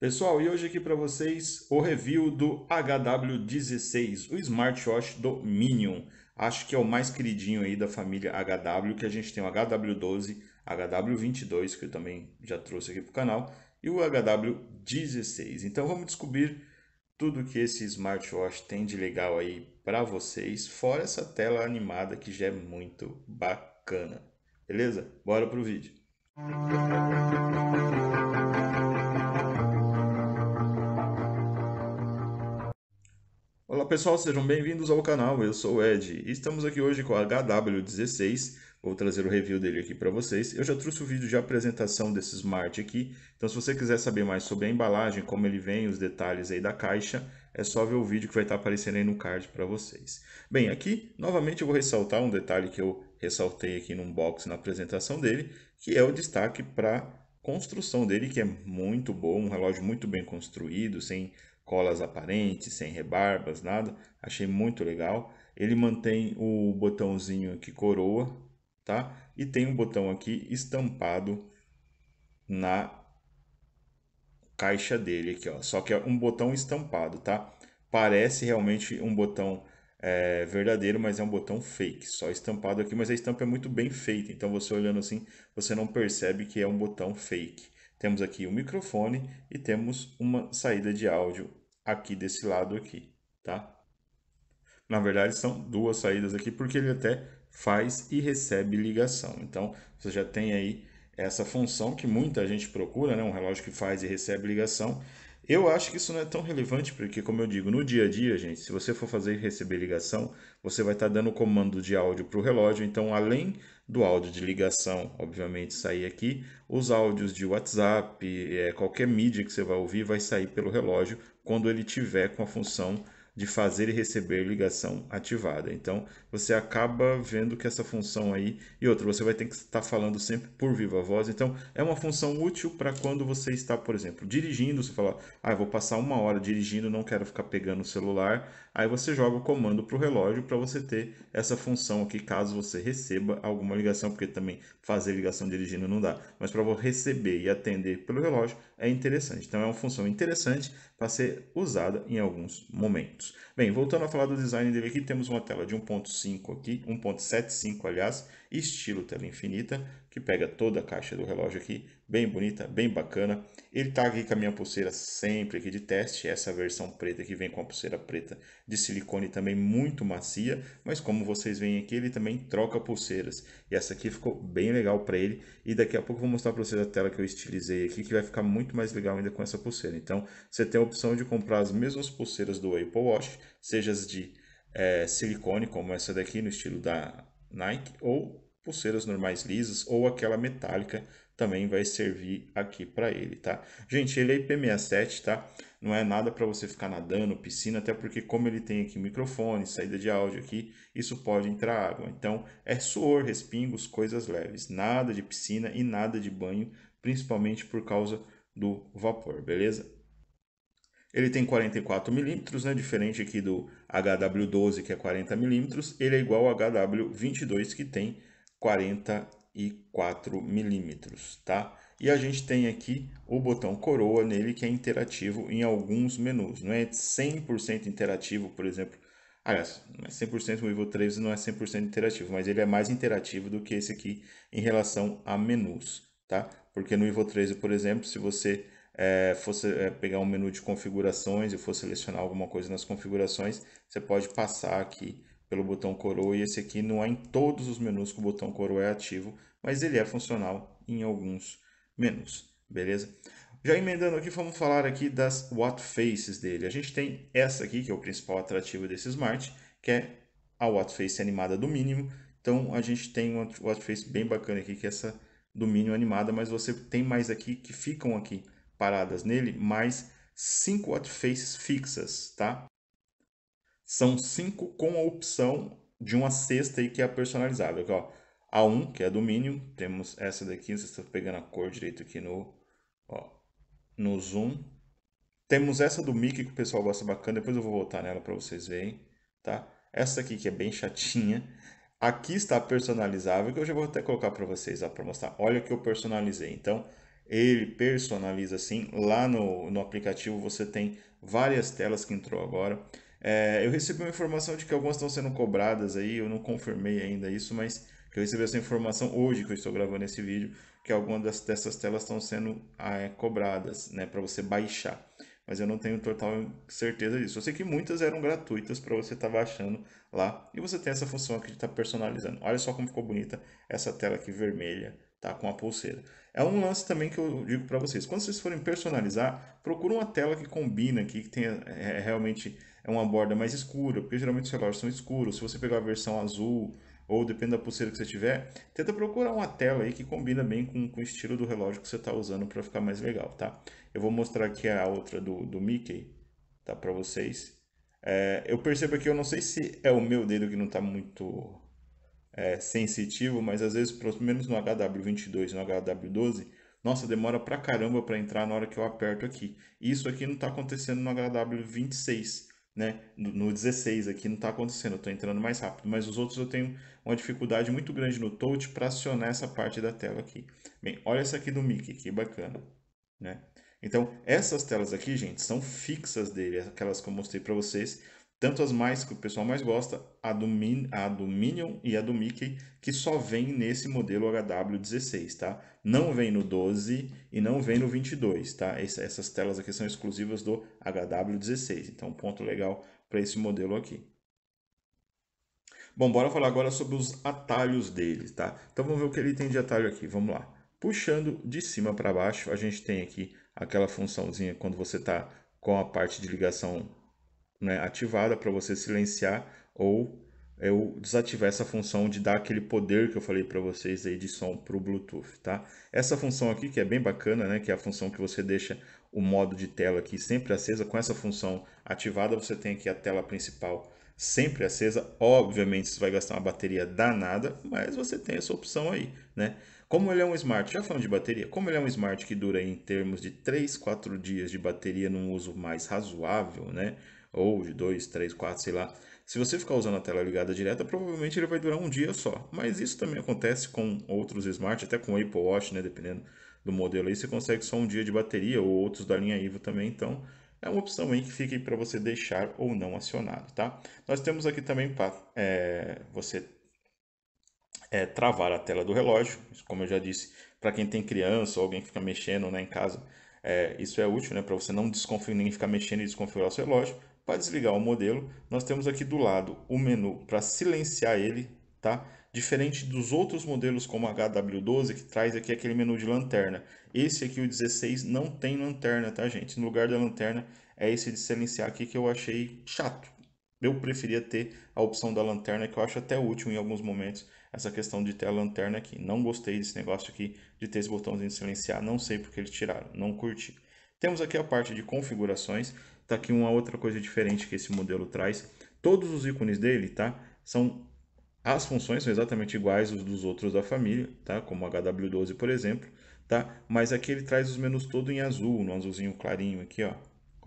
Pessoal, e hoje aqui para vocês o review do HW16, o smartwatch do Minion. Acho que é o mais queridinho aí da família HW, que a gente tem o HW12, HW22, que eu também já trouxe aqui para o canal, e o HW16. Então vamos descobrir tudo que esse smartwatch tem de legal aí para vocês, fora essa tela animada que já é muito bacana. Beleza? Bora pro vídeo. Música Olá pessoal, sejam bem-vindos ao canal, eu sou o Ed e estamos aqui hoje com o HW16, vou trazer o review dele aqui para vocês. Eu já trouxe o vídeo de apresentação desse Smart aqui, então se você quiser saber mais sobre a embalagem, como ele vem, os detalhes aí da caixa, é só ver o vídeo que vai estar aparecendo aí no card para vocês. Bem, aqui novamente eu vou ressaltar um detalhe que eu ressaltei aqui no box na apresentação dele, que é o destaque para construção dele que é muito bom, um relógio muito bem construído, sem colas aparentes, sem rebarbas, nada. Achei muito legal. Ele mantém o botãozinho aqui coroa, tá? E tem um botão aqui estampado na caixa dele aqui, ó. Só que é um botão estampado, tá? Parece realmente um botão é, verdadeiro, mas é um botão fake, só estampado aqui, mas a estampa é muito bem feita, então você olhando assim, você não percebe que é um botão fake. Temos aqui o um microfone e temos uma saída de áudio aqui desse lado aqui, tá? Na verdade, são duas saídas aqui, porque ele até faz e recebe ligação. Então, você já tem aí essa função que muita gente procura, né? um relógio que faz e recebe ligação. Eu acho que isso não é tão relevante, porque, como eu digo, no dia a dia, gente, se você for fazer e receber ligação, você vai estar tá dando comando de áudio para o relógio. Então, além do áudio de ligação, obviamente, sair aqui, os áudios de WhatsApp, eh, qualquer mídia que você vai ouvir, vai sair pelo relógio quando ele tiver com a função de fazer e receber ligação ativada. Então, você acaba vendo que essa função aí e outra, você vai ter que estar falando sempre por viva voz. Então, é uma função útil para quando você está, por exemplo, dirigindo, você fala: "Ah, vou passar uma hora dirigindo, não quero ficar pegando o celular". Aí você joga o comando para o relógio para você ter essa função aqui caso você receba alguma ligação, porque também fazer ligação dirigindo não dá, mas para você receber e atender pelo relógio é interessante. Então, é uma função interessante para ser usada em alguns momentos. Bem, voltando a falar do design dele aqui, temos uma tela de 1.5 aqui, 1.75 aliás, estilo tela infinita, que pega toda a caixa do relógio aqui, bem bonita, bem bacana. Ele está aqui com a minha pulseira sempre aqui de teste, essa versão preta que vem com a pulseira preta de silicone também muito macia, mas como vocês veem aqui, ele também troca pulseiras. E essa aqui ficou bem legal para ele, e daqui a pouco eu vou mostrar para vocês a tela que eu estilizei aqui, que vai ficar muito mais legal ainda com essa pulseira. Então, você tem a opção de comprar as mesmas pulseiras do Apple Watch, seja as de é, silicone, como essa daqui, no estilo da Nike ou pulseiras normais lisas ou aquela metálica também vai servir aqui para ele, tá? Gente, ele é IP67, tá? Não é nada para você ficar nadando, piscina, até porque como ele tem aqui microfone, saída de áudio aqui, isso pode entrar água. Então, é suor, respingos, coisas leves. Nada de piscina e nada de banho, principalmente por causa do vapor, beleza? Ele tem 44 milímetros, né? diferente aqui do HW12 que é 40 milímetros, ele é igual ao HW22 que tem 44 milímetros, tá? E a gente tem aqui o botão coroa nele que é interativo em alguns menus, não é 100% interativo, por exemplo, Aliás, 100% o Evil 13 não é 100% é interativo, mas ele é mais interativo do que esse aqui em relação a menus, tá? Porque no Evil 13, por exemplo, se você é, fosse é, pegar um menu de configurações e for selecionar alguma coisa nas configurações, você pode passar aqui pelo botão coroa e esse aqui não é em todos os menus que o botão coroa é ativo, mas ele é funcional em alguns menus, beleza? Já emendando aqui, vamos falar aqui das What Faces dele. A gente tem essa aqui, que é o principal atrativo desse Smart, que é a What Face animada do mínimo. Então, a gente tem uma What Face bem bacana aqui, que é essa do mínimo animada, mas você tem mais aqui que ficam aqui paradas nele, mais cinco hotfaces fixas, tá? São cinco com a opção de uma cesta aí que é personalizável. Aqui, ó, A1, que é do mínimo temos essa daqui, vocês estão pegando a cor direito aqui no, ó, no zoom. Temos essa do Mickey que o pessoal gosta bacana, depois eu vou voltar nela para vocês verem, tá? Essa aqui que é bem chatinha. Aqui está personalizável, que eu já vou até colocar para vocês, para mostrar. Olha o que eu personalizei. Então, ele personaliza assim. Lá no, no aplicativo você tem várias telas que entrou agora. É, eu recebi uma informação de que algumas estão sendo cobradas aí, eu não confirmei ainda isso, mas eu recebi essa informação hoje que eu estou gravando esse vídeo, que algumas dessas telas estão sendo ah, é, cobradas, né, para você baixar. Mas eu não tenho total certeza disso. Eu sei que muitas eram gratuitas para você estar tá baixando lá. E você tem essa função aqui de estar tá personalizando. Olha só como ficou bonita essa tela aqui vermelha, tá? Com a pulseira. É um lance também que eu digo para vocês. Quando vocês forem personalizar, procura uma tela que combina aqui, que tenha é, é, realmente é uma borda mais escura, porque geralmente os relógios são escuros. Se você pegar a versão azul, ou depende da pulseira que você tiver, tenta procurar uma tela aí que combina bem com, com o estilo do relógio que você está usando para ficar mais legal, tá? Eu vou mostrar aqui a outra do, do Mickey, tá? Para vocês. É, eu percebo aqui, eu não sei se é o meu dedo que não está muito é, sensitivo, mas às vezes, pelo menos no HW22 e no HW12, nossa, demora pra caramba para entrar na hora que eu aperto aqui. Isso aqui não está acontecendo no HW26, né? No 16 aqui não está acontecendo, eu estou entrando mais rápido. Mas os outros eu tenho uma dificuldade muito grande no touch para acionar essa parte da tela aqui. Bem, olha essa aqui do Mickey, que bacana, né? Então, essas telas aqui, gente, são fixas dele, aquelas que eu mostrei para vocês. Tanto as mais que o pessoal mais gosta, a do, Min, a do Minion e a do Mickey, que só vem nesse modelo HW16, tá? Não vem no 12 e não vem no 22, tá? essas telas aqui são exclusivas do HW16, então ponto legal para esse modelo aqui. Bom, bora falar agora sobre os atalhos dele, tá? Então vamos ver o que ele tem de atalho aqui, vamos lá. Puxando de cima para baixo, a gente tem aqui aquela funçãozinha quando você está com a parte de ligação né, ativada para você silenciar ou eu desativar essa função de dar aquele poder que eu falei para vocês aí de som para o Bluetooth, tá? Essa função aqui que é bem bacana, né? Que é a função que você deixa o modo de tela aqui sempre acesa. Com essa função ativada, você tem aqui a tela principal sempre acesa. Obviamente, você vai gastar uma bateria danada, mas você tem essa opção aí, né? Como ele é um smart, já falando de bateria, como ele é um smart que dura em termos de 3, 4 dias de bateria num uso mais razoável, né? ou de 2, 3, 4, sei lá. Se você ficar usando a tela ligada direta, provavelmente ele vai durar um dia só. Mas isso também acontece com outros smart, até com o Apple Watch, né, dependendo do modelo aí, você consegue só um dia de bateria ou outros da linha Ivo também, então é uma opção aí que fica aí para você deixar ou não acionado, tá? Nós temos aqui também para é, você é, travar a tela do relógio, como eu já disse, para quem tem criança ou alguém que fica mexendo né, em casa, é, isso é útil, né? Para você não desconfiar nem ficar mexendo e desconfigurar o seu relógio. Para desligar o modelo, nós temos aqui do lado o menu para silenciar ele, tá? Diferente dos outros modelos como HW12, que traz aqui aquele menu de lanterna. Esse aqui, o 16, não tem lanterna, tá, gente? No lugar da lanterna é esse de silenciar aqui que eu achei chato. Eu preferia ter a opção da lanterna, que eu acho até útil em alguns momentos, essa questão de ter a lanterna aqui. Não gostei desse negócio aqui de ter esse botãozinho de silenciar, não sei porque eles tiraram, não curti. Temos aqui a parte de configurações. Tá aqui uma outra coisa diferente que esse modelo traz. Todos os ícones dele, tá? São as funções são exatamente iguais os dos outros da família, tá? Como HW12, por exemplo, tá? Mas aqui ele traz os menus todo em azul, no azulzinho clarinho aqui, ó. Vou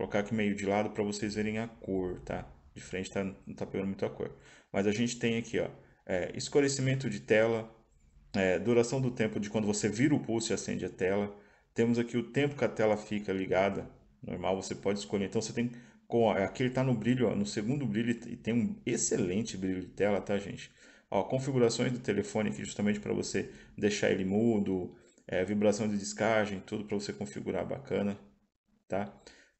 colocar aqui meio de lado para vocês verem a cor, tá? De frente tá, não tá pegando a cor. Mas a gente tem aqui, ó, é, escurecimento de tela, é, duração do tempo de quando você vira o pulso e acende a tela. Temos aqui o tempo que a tela fica ligada, normal, você pode escolher. Então você tem aqui ele está no brilho, ó, no segundo brilho e tem um excelente brilho de tela, tá gente? Ó, configurações do telefone aqui justamente para você deixar ele mudo, é, vibração de descagem, tudo para você configurar bacana, tá?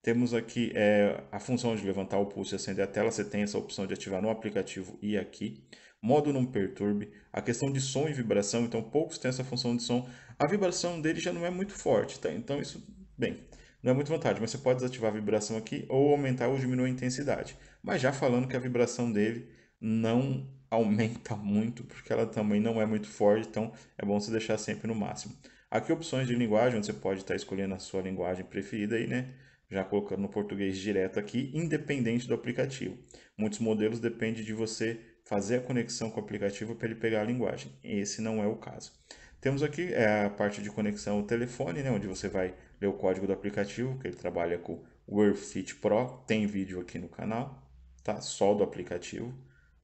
Temos aqui é, a função de levantar o pulso e acender a tela, você tem essa opção de ativar no aplicativo e aqui. Modo não perturbe, a questão de som e vibração, então poucos têm essa função de som. A vibração dele já não é muito forte, tá? Então isso, bem, não é muito vantagem, mas você pode desativar a vibração aqui ou aumentar ou diminuir a intensidade. Mas já falando que a vibração dele não aumenta muito, porque ela também não é muito forte, então é bom você deixar sempre no máximo. Aqui opções de linguagem, onde você pode estar escolhendo a sua linguagem preferida aí, né? Já colocando no português direto aqui, independente do aplicativo. Muitos modelos dependem de você fazer a conexão com o aplicativo para ele pegar a linguagem. Esse não é o caso. Temos aqui é, a parte de conexão ao telefone, né, onde você vai ler o código do aplicativo, que ele trabalha com o EarthFit Pro, tem vídeo aqui no canal, tá? só do aplicativo,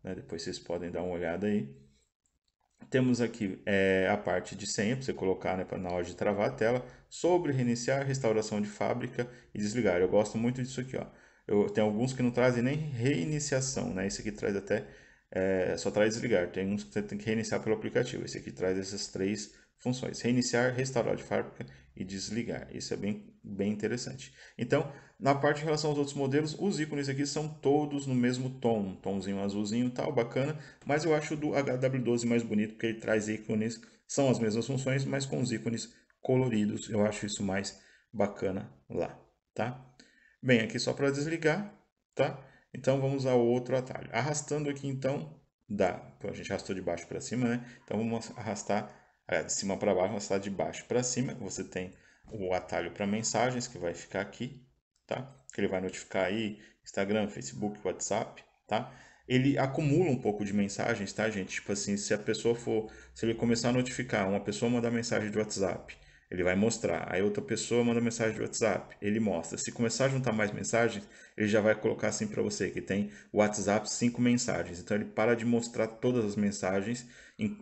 né? depois vocês podem dar uma olhada aí. Temos aqui é, a parte de senha, para você colocar né, na hora de travar a tela, sobre reiniciar, restauração de fábrica e desligar. Eu gosto muito disso aqui, ó. Eu, tem alguns que não trazem nem reiniciação, né? Esse aqui traz até é só traz desligar. Tem uns que você tem que reiniciar pelo aplicativo. Esse aqui traz essas três funções: reiniciar, restaurar de fábrica e desligar. Isso é bem, bem interessante. Então, na parte em relação aos outros modelos, os ícones aqui são todos no mesmo tom, tomzinho azulzinho, tal, bacana, mas eu acho o do HW12 mais bonito porque ele traz ícones, são as mesmas funções, mas com os ícones coloridos. Eu acho isso mais bacana lá, tá? Bem, aqui só para desligar, tá? Então vamos ao outro atalho. Arrastando aqui então dá, então, a gente arrastou de baixo para cima, né? Então vamos arrastar de cima para baixo, arrastar de baixo para cima. Você tem o atalho para mensagens que vai ficar aqui, tá? Que ele vai notificar aí Instagram, Facebook, WhatsApp, tá? Ele acumula um pouco de mensagens, tá, gente? Tipo assim, se a pessoa for, se ele começar a notificar, uma pessoa mandar mensagem de WhatsApp, ele vai mostrar. Aí outra pessoa manda mensagem de WhatsApp, ele mostra. Se começar a juntar mais mensagens, ele já vai colocar assim para você que tem WhatsApp cinco mensagens. Então ele para de mostrar todas as mensagens.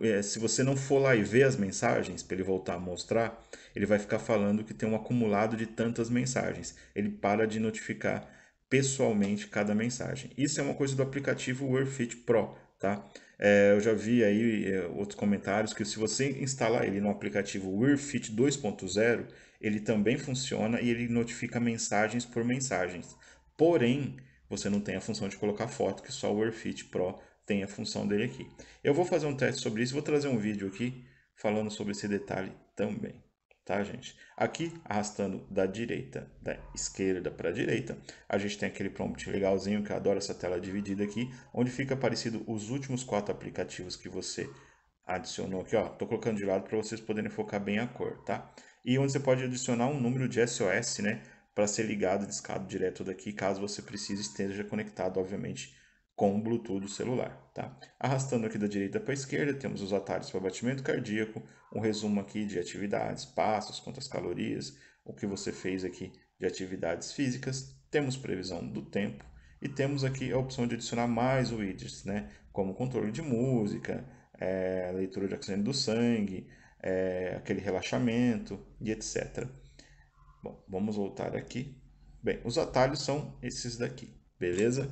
É, se você não for lá e ver as mensagens para ele voltar a mostrar, ele vai ficar falando que tem um acumulado de tantas mensagens. Ele para de notificar pessoalmente cada mensagem. Isso é uma coisa do aplicativo WordFit Pro, tá? É, eu já vi aí é, outros comentários que se você instalar ele no aplicativo WearFit 2.0, ele também funciona e ele notifica mensagens por mensagens. Porém, você não tem a função de colocar foto, que só o WearFit Pro tem a função dele aqui. Eu vou fazer um teste sobre isso, vou trazer um vídeo aqui falando sobre esse detalhe também tá, gente? Aqui, arrastando da direita, da esquerda para a direita, a gente tem aquele prompt legalzinho que eu adoro essa tela dividida aqui, onde fica aparecido os últimos quatro aplicativos que você adicionou aqui, ó. Tô colocando de lado para vocês poderem focar bem a cor, tá? E onde você pode adicionar um número de SOS, né? Para ser ligado e discado direto daqui, caso você precise esteja conectado, obviamente, com o Bluetooth do celular. Tá? Arrastando aqui da direita para a esquerda, temos os atalhos para batimento cardíaco, um resumo aqui de atividades, passos, quantas calorias, o que você fez aqui de atividades físicas, temos previsão do tempo e temos aqui a opção de adicionar mais widgets, né? como controle de música, é, leitura de oxigênio do sangue, é, aquele relaxamento e etc. Bom, vamos voltar aqui. Bem, os atalhos são esses daqui, beleza?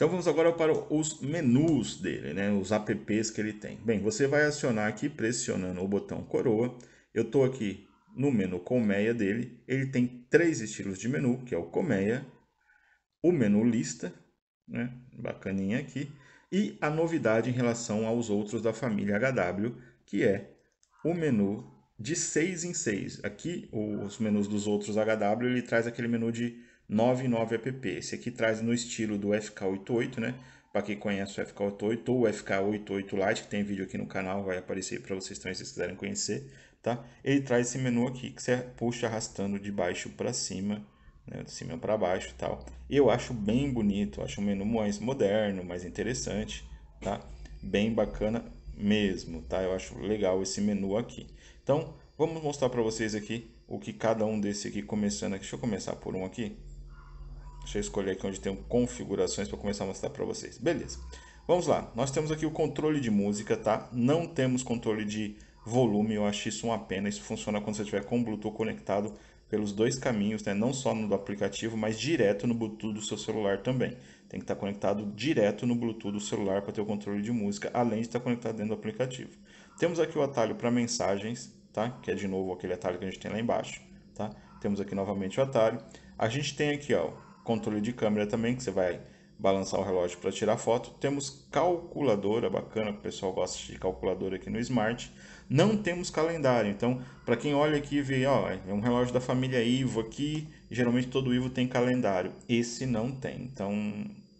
Então vamos agora para os menus dele, né? os apps que ele tem. Bem, você vai acionar aqui pressionando o botão coroa. Eu estou aqui no menu colmeia dele. Ele tem três estilos de menu, que é o colmeia, o menu lista, né? bacaninha aqui, e a novidade em relação aos outros da família HW, que é o menu de 6 em 6. Aqui, os menus dos outros HW, ele traz aquele menu de 99 app. Esse aqui traz no estilo do FK88, né? Para quem conhece o FK88 ou o FK88 Lite, que tem vídeo aqui no canal, vai aparecer para vocês também se vocês quiserem conhecer, tá? Ele traz esse menu aqui que você puxa arrastando de baixo para cima, né? de cima para baixo, e tal. Eu acho bem bonito, acho um menu mais moderno, mais interessante, tá? Bem bacana mesmo, tá? Eu acho legal esse menu aqui. Então, vamos mostrar para vocês aqui o que cada um desse aqui começando aqui. Deixa eu começar por um aqui. Deixa eu escolher aqui onde tem configurações para começar a mostrar para vocês. Beleza. Vamos lá. Nós temos aqui o controle de música, tá? Não temos controle de volume. Eu acho isso uma pena. Isso funciona quando você estiver com o Bluetooth conectado pelos dois caminhos, né? Não só no do aplicativo, mas direto no Bluetooth do seu celular também. Tem que estar conectado direto no Bluetooth do celular para ter o controle de música, além de estar conectado dentro do aplicativo. Temos aqui o atalho para mensagens, tá? Que é de novo aquele atalho que a gente tem lá embaixo, tá? Temos aqui novamente o atalho. A gente tem aqui, ó, controle de câmera também, que você vai balançar o relógio para tirar foto. Temos calculadora, bacana, o pessoal gosta de calculadora aqui no Smart. Não temos calendário, então para quem olha aqui e vê, ó, é um relógio da família Ivo aqui, geralmente todo Ivo tem calendário, esse não tem, então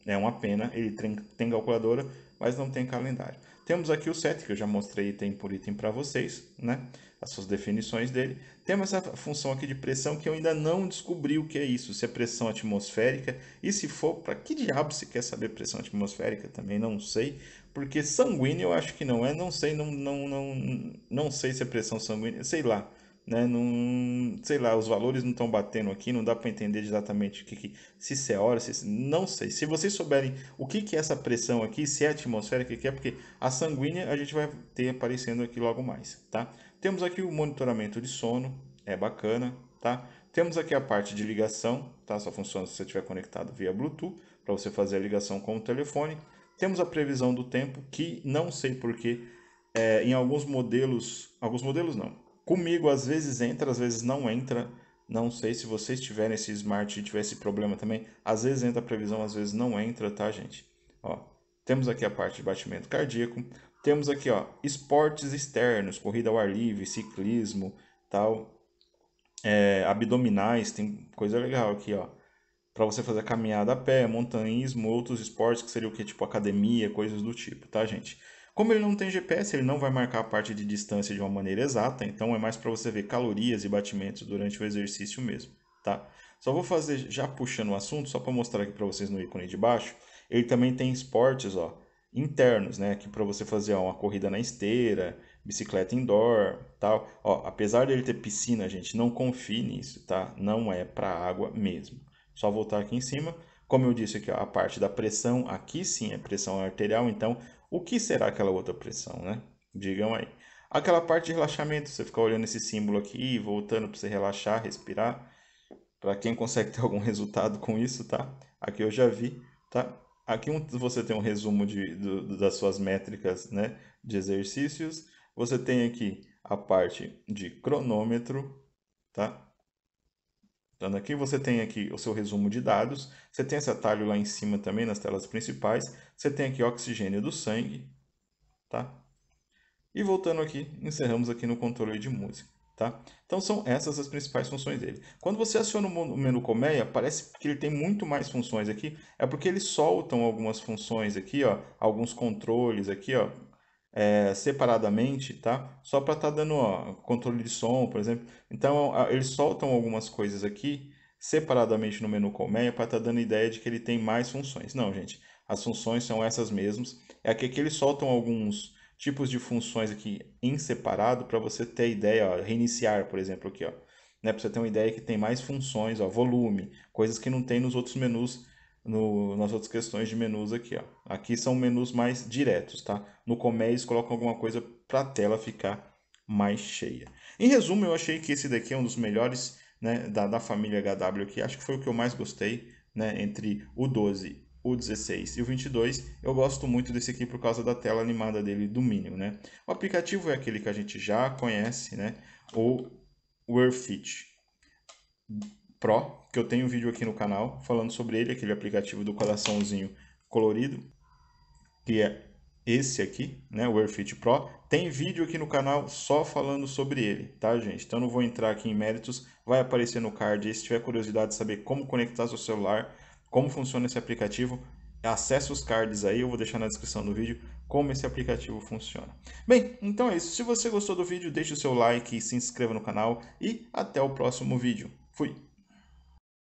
é uma pena, ele tem, tem calculadora, mas não tem calendário. Temos aqui o set, que eu já mostrei item por item para vocês, né? as suas definições dele. Temos essa função aqui de pressão que eu ainda não descobri o que é isso, se é pressão atmosférica, e se for, para que diabo se quer saber pressão atmosférica? Também não sei, porque sanguíneo eu acho que não é, não sei, não, não, não, não sei se é pressão sanguínea, sei lá né? Não, sei lá, os valores não estão batendo aqui, não dá para entender exatamente o que, que se isso é hora, se não sei. Se vocês souberem o que, que é essa pressão aqui, se é atmosférica, que é porque a sanguínea a gente vai ter aparecendo aqui logo mais, tá? Temos aqui o monitoramento de sono, é bacana, tá? Temos aqui a parte de ligação, tá? Só funciona se você estiver conectado via Bluetooth, para você fazer a ligação com o telefone. Temos a previsão do tempo, que não sei porquê, é, em alguns modelos, alguns modelos não, Comigo às vezes entra, às vezes não entra. Não sei se vocês tiverem esse smart e tiver esse problema também. Às vezes entra a previsão, às vezes não entra, tá, gente? Ó, temos aqui a parte de batimento cardíaco. Temos aqui, ó, esportes externos, corrida ao ar livre, ciclismo, tal. É, abdominais, tem coisa legal aqui, ó. Para você fazer caminhada a pé, montanhismo, outros esportes que seria o que? Tipo academia, coisas do tipo, tá, gente? Como ele não tem GPS, ele não vai marcar a parte de distância de uma maneira exata, então é mais para você ver calorias e batimentos durante o exercício mesmo, tá? Só vou fazer, já puxando o assunto, só para mostrar aqui para vocês no ícone de baixo, ele também tem esportes, ó, internos, né? Aqui para você fazer ó, uma corrida na esteira, bicicleta indoor, tal. Ó, apesar dele ter piscina, gente, não confie nisso, tá? Não é para água mesmo. Só voltar aqui em cima. Como eu disse aqui, a parte da pressão, aqui sim é pressão arterial, então o que será aquela outra pressão, né? Digam aí. Aquela parte de relaxamento, você ficar olhando esse símbolo aqui, voltando para você relaxar, respirar. Para quem consegue ter algum resultado com isso, tá? Aqui eu já vi, tá? Aqui você tem um resumo de, do, das suas métricas né, de exercícios. Você tem aqui a parte de cronômetro, tá? Dando então, aqui, você tem aqui o seu resumo de dados, você tem esse atalho lá em cima também nas telas principais, você tem aqui oxigênio do sangue, tá? E voltando aqui, encerramos aqui no controle de música, tá? Então são essas as principais funções dele. Quando você aciona o menu colmeia, parece que ele tem muito mais funções aqui, é porque eles soltam algumas funções aqui, ó, alguns controles aqui, ó, é, separadamente, tá? Só para estar tá dando ó, controle de som, por exemplo. Então, eles soltam algumas coisas aqui separadamente no menu colmeia para estar tá dando ideia de que ele tem mais funções. Não, gente. As funções são essas mesmas. É aqui que eles soltam alguns tipos de funções aqui em separado para você ter ideia, ó, reiniciar, por exemplo, aqui, ó. Né, para você ter uma ideia que tem mais funções, ó, volume, coisas que não tem nos outros menus no, nas outras questões de menus aqui. Ó. Aqui são menus mais diretos, tá? No comércio colocam alguma coisa para a tela ficar mais cheia. Em resumo, eu achei que esse daqui é um dos melhores né, da, da família HW aqui. Acho que foi o que eu mais gostei, né? Entre o 12 o 16 e o 22, eu gosto muito desse aqui por causa da tela animada dele do mínimo né? O aplicativo é aquele que a gente já conhece, né? O Worthit. Pro, que eu tenho um vídeo aqui no canal falando sobre ele, aquele aplicativo do coraçãozinho colorido, que é esse aqui, né, o AirFit Pro. Tem vídeo aqui no canal só falando sobre ele, tá, gente? Então não vou entrar aqui em méritos, vai aparecer no card. E se tiver curiosidade de saber como conectar seu celular, como funciona esse aplicativo, acesse os cards aí, eu vou deixar na descrição do vídeo como esse aplicativo funciona. Bem, então é isso. Se você gostou do vídeo, deixe o seu like, se inscreva no canal e até o próximo vídeo. Fui!